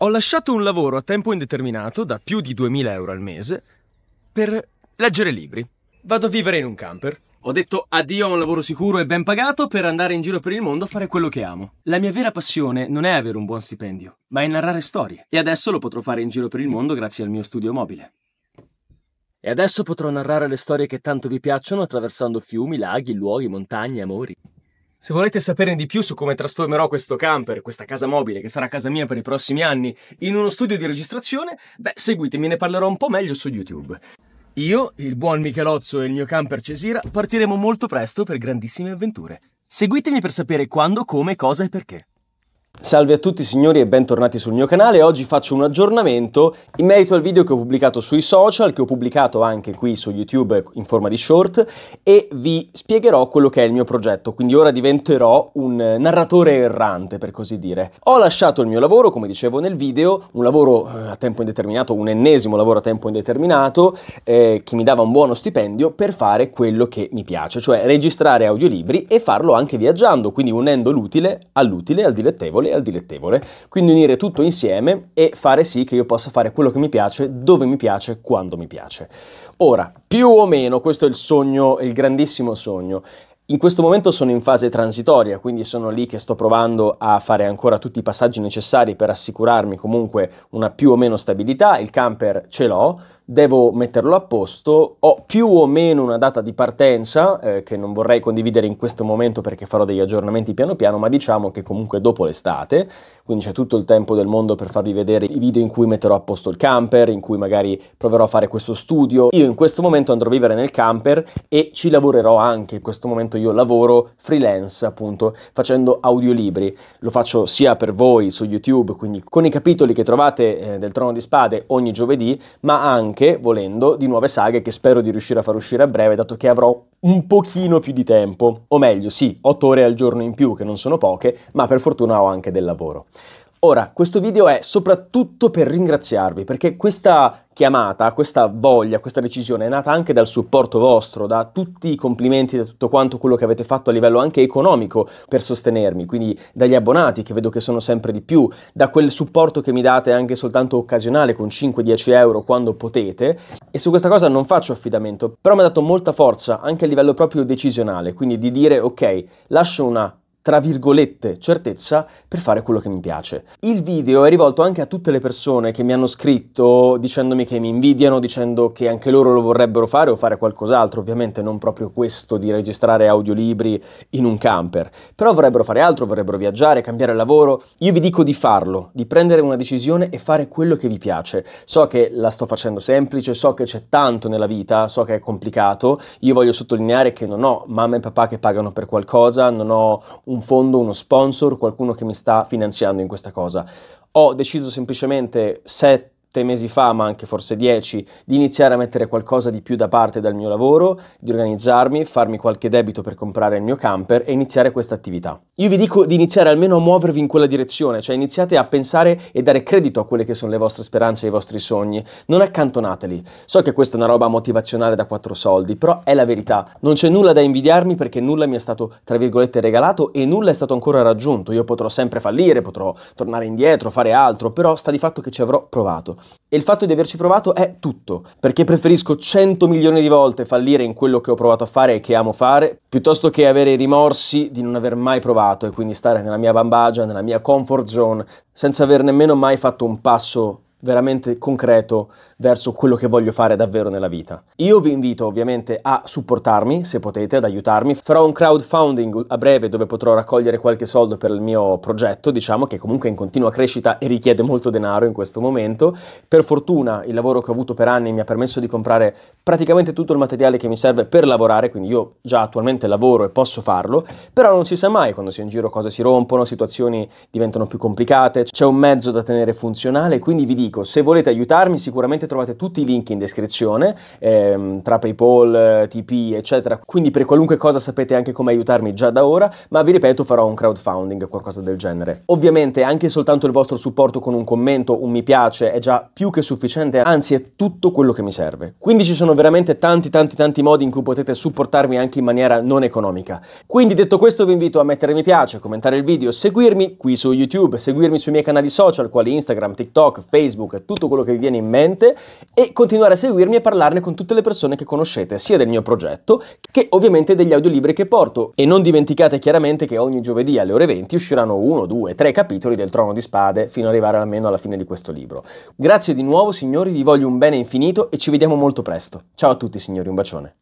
Ho lasciato un lavoro a tempo indeterminato da più di 2000 euro al mese per leggere libri. Vado a vivere in un camper. Ho detto addio a un lavoro sicuro e ben pagato per andare in giro per il mondo a fare quello che amo. La mia vera passione non è avere un buon stipendio, ma è narrare storie. E adesso lo potrò fare in giro per il mondo grazie al mio studio mobile. E adesso potrò narrare le storie che tanto vi piacciono attraversando fiumi, laghi, luoghi, montagne, amori. Se volete saperne di più su come trasformerò questo camper, questa casa mobile che sarà casa mia per i prossimi anni, in uno studio di registrazione, beh, seguitemi, ne parlerò un po' meglio su YouTube. Io, il buon Michelozzo e il mio camper Cesira partiremo molto presto per grandissime avventure. Seguitemi per sapere quando, come, cosa e perché. Salve a tutti signori e bentornati sul mio canale, oggi faccio un aggiornamento in merito al video che ho pubblicato sui social, che ho pubblicato anche qui su YouTube in forma di short e vi spiegherò quello che è il mio progetto, quindi ora diventerò un narratore errante per così dire. Ho lasciato il mio lavoro, come dicevo nel video, un lavoro eh, a tempo indeterminato, un ennesimo lavoro a tempo indeterminato eh, che mi dava un buono stipendio per fare quello che mi piace, cioè registrare audiolibri e farlo anche viaggiando, quindi unendo l'utile all'utile, al dilettevole piacevole al dilettevole, quindi unire tutto insieme e fare sì che io possa fare quello che mi piace, dove mi piace, quando mi piace. Ora, più o meno, questo è il sogno, il grandissimo sogno. In questo momento sono in fase transitoria, quindi sono lì che sto provando a fare ancora tutti i passaggi necessari per assicurarmi comunque una più o meno stabilità. Il camper ce l'ho, devo metterlo a posto, ho più o meno una data di partenza eh, che non vorrei condividere in questo momento perché farò degli aggiornamenti piano piano, ma diciamo che comunque dopo l'estate, quindi c'è tutto il tempo del mondo per farvi vedere i video in cui metterò a posto il camper, in cui magari proverò a fare questo studio. Io in questo momento andrò a vivere nel camper e ci lavorerò anche, in questo momento io lavoro freelance appunto facendo audiolibri, lo faccio sia per voi su YouTube, quindi con i capitoli che trovate eh, del Trono di Spade ogni giovedì, ma anche anche, volendo, di nuove saghe che spero di riuscire a far uscire a breve, dato che avrò un pochino più di tempo. O meglio, sì, 8 ore al giorno in più, che non sono poche, ma per fortuna ho anche del lavoro. Ora, questo video è soprattutto per ringraziarvi, perché questa chiamata, questa voglia, questa decisione è nata anche dal supporto vostro, da tutti i complimenti, da tutto quanto quello che avete fatto a livello anche economico per sostenermi, quindi dagli abbonati che vedo che sono sempre di più, da quel supporto che mi date anche soltanto occasionale con 5-10 euro quando potete e su questa cosa non faccio affidamento, però mi ha dato molta forza anche a livello proprio decisionale, quindi di dire ok, lascio una tra virgolette, certezza per fare quello che mi piace. Il video è rivolto anche a tutte le persone che mi hanno scritto dicendomi che mi invidiano, dicendo che anche loro lo vorrebbero fare o fare qualcos'altro, ovviamente non proprio questo di registrare audiolibri in un camper, però vorrebbero fare altro, vorrebbero viaggiare, cambiare lavoro. Io vi dico di farlo, di prendere una decisione e fare quello che vi piace. So che la sto facendo semplice, so che c'è tanto nella vita, so che è complicato. Io voglio sottolineare che non ho mamma e papà che pagano per qualcosa, non ho un un fondo, uno sponsor, qualcuno che mi sta finanziando in questa cosa. Ho deciso semplicemente 7 sei mesi fa, ma anche forse dieci, di iniziare a mettere qualcosa di più da parte dal mio lavoro, di organizzarmi, farmi qualche debito per comprare il mio camper e iniziare questa attività. Io vi dico di iniziare almeno a muovervi in quella direzione, cioè iniziate a pensare e dare credito a quelle che sono le vostre speranze e i vostri sogni, non accantonateli. So che questa è una roba motivazionale da quattro soldi, però è la verità. Non c'è nulla da invidiarmi perché nulla mi è stato, tra virgolette, regalato e nulla è stato ancora raggiunto. Io potrò sempre fallire, potrò tornare indietro, fare altro, però sta di fatto che ci avrò provato. E il fatto di averci provato è tutto, perché preferisco 100 milioni di volte fallire in quello che ho provato a fare e che amo fare, piuttosto che avere i rimorsi di non aver mai provato e quindi stare nella mia bambagia, nella mia comfort zone, senza aver nemmeno mai fatto un passo veramente concreto verso quello che voglio fare davvero nella vita. Io vi invito ovviamente a supportarmi, se potete, ad aiutarmi. Farò un crowdfunding a breve dove potrò raccogliere qualche soldo per il mio progetto, diciamo che comunque è in continua crescita e richiede molto denaro in questo momento. Per fortuna il lavoro che ho avuto per anni mi ha permesso di comprare praticamente tutto il materiale che mi serve per lavorare, quindi io già attualmente lavoro e posso farlo, però non si sa mai quando si è in giro cose si rompono, situazioni diventano più complicate, c'è un mezzo da tenere funzionale, quindi vi dico dico, se volete aiutarmi sicuramente trovate tutti i link in descrizione, ehm, tra PayPal, TP, eccetera, quindi per qualunque cosa sapete anche come aiutarmi già da ora, ma vi ripeto farò un crowdfunding o qualcosa del genere. Ovviamente anche soltanto il vostro supporto con un commento, un mi piace è già più che sufficiente, anzi è tutto quello che mi serve. Quindi ci sono veramente tanti tanti tanti modi in cui potete supportarmi anche in maniera non economica. Quindi detto questo vi invito a mettere mi piace, commentare il video, seguirmi qui su YouTube, seguirmi sui miei canali social quali Instagram, TikTok, Facebook, Facebook, tutto quello che vi viene in mente e continuare a seguirmi e parlarne con tutte le persone che conoscete, sia del mio progetto che ovviamente degli audiolibri che porto. E non dimenticate chiaramente che ogni giovedì alle ore 20 usciranno uno, due, tre capitoli del Trono di Spade fino ad arrivare almeno alla fine di questo libro. Grazie di nuovo signori, vi voglio un bene infinito e ci vediamo molto presto. Ciao a tutti signori, un bacione.